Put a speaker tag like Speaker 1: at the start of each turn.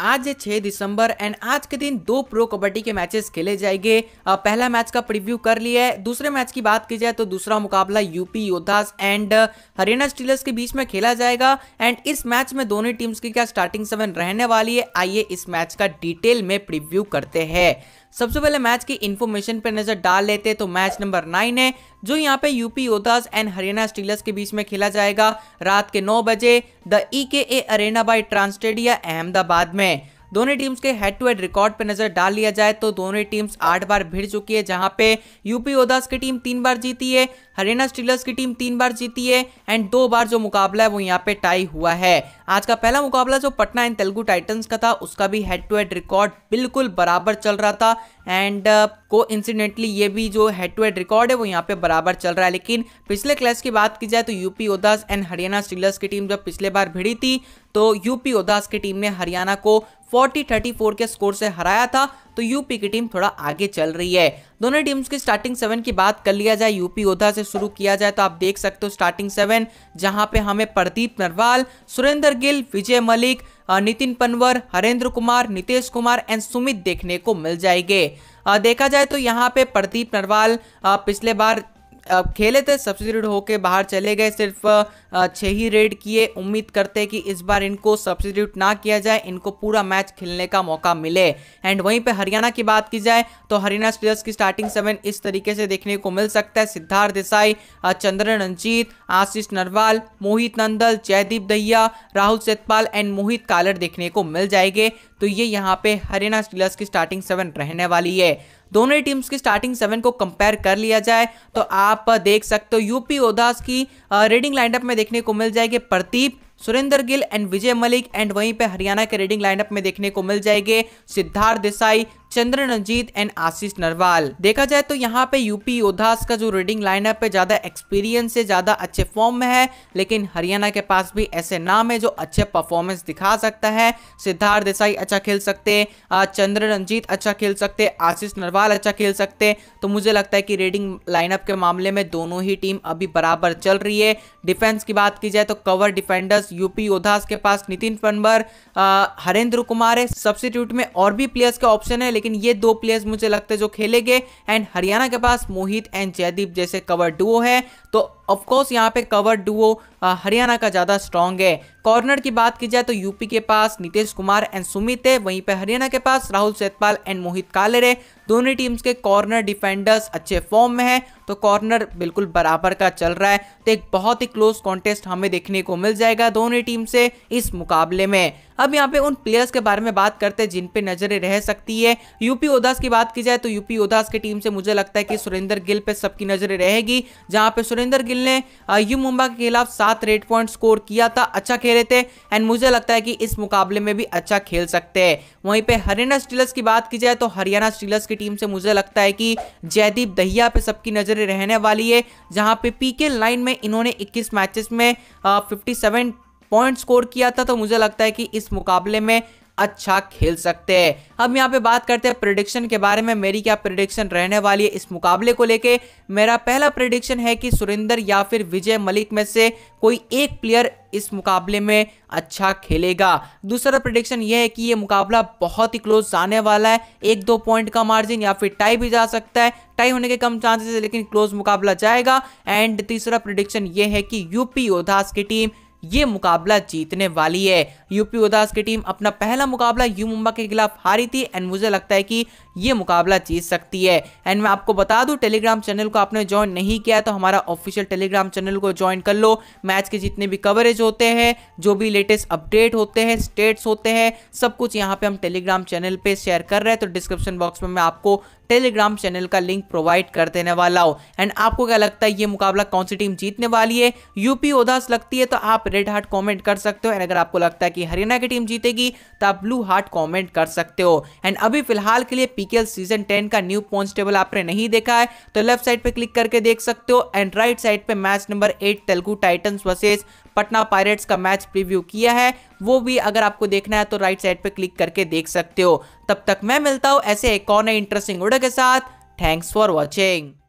Speaker 1: आज है छह दिसंबर एंड आज के दिन दो प्रो कबड्डी के मैचेस खेले जाएंगे पहला मैच का प्रीव्यू कर लिया है दूसरे मैच की बात की जाए तो दूसरा मुकाबला UP Yoddhas and Haryana Steelers के बीच में खेला जाएगा एंड इस मैच में दोनों टीम्स की क्या स्टार्टिंग सेवन रहने वाली है आइए इस मैच का डिटेल में प्रिव्यू करते हैं सबसे पहले मैच की इन्फॉर्मेशन पर नजर डाल लेते तो मैच नंबर नाइन है जो यहाँ पे UP Yoddhas and Haryana Steelers के बीच में खेला जाएगा रात के नौ बजे the E K A arena by TransStadia Ahmedabad में दोनों टीम्स के हेड टू हेड रिकॉर्ड पर नजर डाल लिया जाए तो दोनों टीम्स आठ बार भिड़ चुकी है जहां पे यूपी ओदास की टीम तीन बार जीती है हरियाणा स्टीलर्स की टीम तीन बार जीती है एंड दो बार जो मुकाबला है वो यहाँ पे टाई हुआ है आज का पहला मुकाबला जो पटना एंड तेलुगु टाइटन्स का था उसका भी हेड टू हेड रिकॉर्ड बिल्कुल बराबर चल रहा था एंड को इंसिडेंटली ये भी जो हेड टू हेड रिकॉर्ड है वो यहाँ पे बराबर चल रहा है लेकिन पिछले क्लास की बात की जाए तो UP Yoddhas and Haryana Steelers की टीम जब पिछले बार भिड़ी थी तो यूपी ओदास की टीम ने हरियाणा को 40-34 के स्कोर से हराया था तो यूपी की टीम थोड़ा आगे चल रही है दोनों टीम्स की स्टार्टिंग सेवन की बात कर लिया जाए यूपी योद्धा से शुरू किया जाए तो आप देख सकते हो स्टार्टिंग सेवन जहां पे हमें प्रदीप नरवाल सुरेंद्र गिल विजय मलिक नितिन पनवर हरेंद्र कुमार नीतीश कुमार एंड सुमित देखने को मिल जाएंगे देखा जाए तो यहाँ पे प्रदीप नरवाल पिछले बार अब खेले थे सब्सिट्यूट होके बाहर चले गए सिर्फ छः ही रेड किए उम्मीद करते कि इस बार इनको सब्सिट्यूट ना किया जाए इनको पूरा मैच खेलने का मौका मिले एंड वहीं पे हरियाणा की बात की जाए तो हरियाणा स्पिनर्स की स्टार्टिंग सेवन इस तरीके से देखने को मिल सकता है सिद्धार्थ देसाई चंद्रन रंजीत आशीष नरवाल मोहित नंदल जयदीप दहिया राहुल सेतपाल एंड मोहित कालर देखने को मिल जाएंगे तो ये यहाँ पे हरियाणा स्टीलर्स की स्टार्टिंग सेवन रहने वाली है दोनों ही टीम्स की स्टार्टिंग सेवन को कंपेयर कर लिया जाए तो आप देख सकते हो यूपी ओदास की रेडिंग लाइनअप में देखने को मिल जाएगी प्रदीप सुरेंद्र गिल एंड विजय मलिक एंड वहीं पे हरियाणा के रेडिंग लाइनअप में देखने को मिल जाएंगे सिद्धार्थ देसाई चंद्र रंजीत एंड आशीष नरवाल देखा जाए तो यहाँ पे यूपी योद्धास का जो रीडिंग लाइनअप है ज्यादा एक्सपीरियंस से ज्यादा अच्छे फॉर्म में है लेकिन हरियाणा के पास भी ऐसे नाम है जो अच्छे परफॉर्मेंस दिखा सकता है सिद्धार्थ देसाई अच्छा खेल सकते चंद्र रंजीत अच्छा खेल सकते आशीष नरवाल अच्छा खेल सकते तो मुझे लगता है कि रेडिंग लाइनअप के मामले में दोनों ही टीम अभी बराबर चल रही है डिफेंस की बात की जाए तो कवर डिफेंडर्स यूपी योद्धास के पास नितिन पनबर हरेंद्र कुमार है सब्सिट्यूट में और भी प्लेयर्स के ऑप्शन है लेकिन ये दो प्लेयर्स मुझे लगता है जो खेलेंगे एंड हरियाणा के पास मोहित एंड जयदीप जैसे कवर डुओ है तो ऑफकोर्स यहाँ पे कवर डुओ हरियाणा का ज़्यादा स्ट्रॉन्ग है कॉर्नर की बात की जाए तो यूपी के पास नीतीश कुमार एंड सुमित है वहीं पे हरियाणा के पास राहुल सेतपाल एंड मोहित कालेर है दोनों टीम्स के कॉर्नर डिफेंडर्स अच्छे फॉर्म में हैं तो कॉर्नर बिल्कुल बराबर का चल रहा है तो एक बहुत ही क्लोज कॉन्टेस्ट हमें देखने को मिल जाएगा दोनों टीम से इस मुकाबले में अब यहाँ पे उन प्लेयर्स के बारे में बात करते हैं जिन पे नजरें रह सकती है यूपी उदास की बात की जाए तो यूपी उदास की टीम से मुझे लगता है कि सुरेंद्र गिल पे सबकी नजरें रहेगी जहाँ पे सुरेंद्र गिल ने यू मुंबा के खिलाफ सात रेड पॉइंट स्कोर किया था अच्छा खेले थे एंड मुझे लगता है कि इस मुकाबले में भी अच्छा खेल सकते हैं वहीं पे हरियाणा स्टीलर्स की बात की जाए तो हरियाणा स्टीलर्स की टीम से मुझे लगता है कि जयदीप दहिया पे सबकी नज़रें रहने वाली है जहां पे पीके लाइन में इन्होंने इक्कीस मैचेस में फिफ्टी पॉइंट स्कोर किया था तो मुझे लगता है कि इस मुकाबले में अच्छा खेल सकते हैं हम यहाँ पे बात करते हैं प्रिडिक्शन के बारे में मेरी क्या प्रिडिक्शन रहने वाली है इस मुकाबले को लेके मेरा पहला प्रिडिक्शन है कि सुरेंद्र या फिर विजय मलिक में से कोई एक प्लेयर इस मुकाबले में अच्छा खेलेगा दूसरा प्रिडिक्शन यह है कि ये मुकाबला बहुत ही क्लोज आने वाला है एक दो पॉइंट का मार्जिन या फिर टाई भी जा सकता है टाई होने के कम चांसेस है लेकिन क्लोज मुकाबला जाएगा एंड तीसरा प्रिडिक्शन ये है कि यूपी योद्धास की टीम ये मुकाबला जीतने वाली है यूपी उदास की टीम अपना पहला मुकाबला यू मुंबा के खिलाफ हारी थी एंड मुझे लगता है कि ये मुकाबला जीत सकती है एंड मैं आपको बता दूं टेलीग्राम चैनल को आपने ज्वाइन नहीं किया तो हमारा ऑफिशियल टेलीग्राम चैनल को ज्वाइन कर लो मैच के जितने भी कवरेज होते हैं जो भी लेटेस्ट अपडेट होते हैं स्टेट्स होते हैं सब कुछ यहाँ पे हम टेलीग्राम चैनल पे शेयर कर रहे हैं तो डिस्क्रिप्शन बॉक्स में मैं आपको टेलीग्राम चैनल का लिंक प्रोवाइड कर देने वाला हूँ एंड आपको क्या लगता है ये मुकाबला कौन सी टीम जीतने वाली है यूपी उदास लगती है तो आप रेड हार्ट कॉमेंट कर सकते हो एंड अगर आपको लगता है कि हरियाणा की टीम जीतेगी तो आप ब्लू हार्ट कॉमेंट कर सकते हो एंड अभी फिलहाल के लिए पीकेएल सीजन टेन का न्यू पॉइंट टेबल आपने नहीं देखा है तो लेफ्ट साइड पे क्लिक करके देख सकते हो एंड राइट साइड पे match number eight Telugu Titans versus Patna Pirates का मैच प्रीव्यू किया है वो भी अगर आपको देखना है तो राइट साइड पे क्लिक करके देख सकते हो तब तक मैं मिलता हूं ऐसे एक और नए इंटरेस्टिंग वीडियो के साथ थैंक्स फॉर वॉचिंग